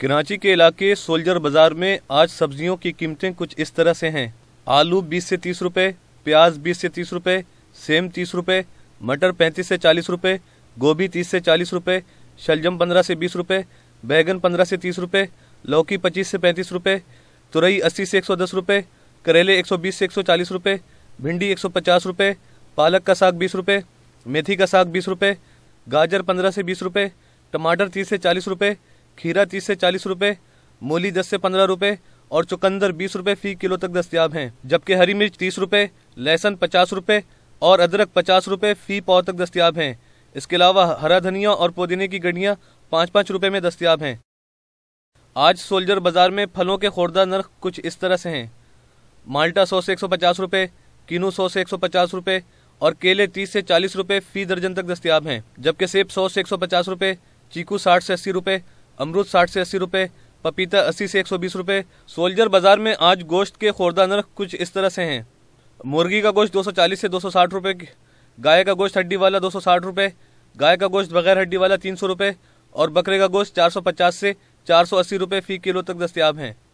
कराची के इलाके सोल्जर बाजार में आज सब्जियों की कीमतें कुछ इस तरह से हैं आलू 20 से 30 रुपए, प्याज 20 से 30 रुपए, सेम 30 रुपए, मटर 35 से 40 रुपए, गोभी 30 से 40 रुपए, शलजम 15 से 20 रुपए, बैगन 15 से 30 रुपए, लौकी 25 से 35 रुपए, तुरई 80 से 110 रुपए, करेले 120 से 140 रुपए, भिंडी 150 रुपए, पालक का साग 20 रुपए, मेथी का साग 20 रुपए, गाजर 15 से 20 रुपए, टमाटर 30 से 40 रुपए खीरा तीस से चालीस रुपए, मूली दस से पंद्रह रुपए और चुकंदर बीस रुपए फी किलो तक दस्तियाब हैं जबकि हरी मिर्च तीस रुपए, लहसुन पचास रुपए और अदरक पचास रुपए फी पाव तक दस्तियाब हैं इसके अलावा हरा धनिया और पुदीने की गड्डियाँ पाँच पाँच रुपये में दस्तियाब हैं आज सोल्जर बाज़ार में फलों के खोरदा नर्ख कुछ इस तरह से हैं माल्टा सौ से एक सौ पचास रुपये किनू सौ से एक सौ पचास रुपये और केले तीस से चालीस रुपये फ़ी दर्जन तक दस्तियाब हैं जबकि सेब सौ से एक सौ पचास रुपये चीकू साठ से अस्सी रुपये अमरूद साठ से अस्सी रुपये पपीता अस्सी से एक सौ बीस रुपये सोल्जर बाजार में आज गोश्त के खोरदा नर्ख कुछ इस तरह से हैं मुर्गी का गोश्त दो सौ चालीस से दो सौ साठ रुपये गाय का गोश्त हड्डी वाला दो सौ साठ रुपये गाय का गोश्त बगैर हड्डी वाला तीन सौ रुपये और बकरे का गोश्त चार सौ पचास से चार सौ अस्सी रुपये फी किलो तक दस्तियाब हैं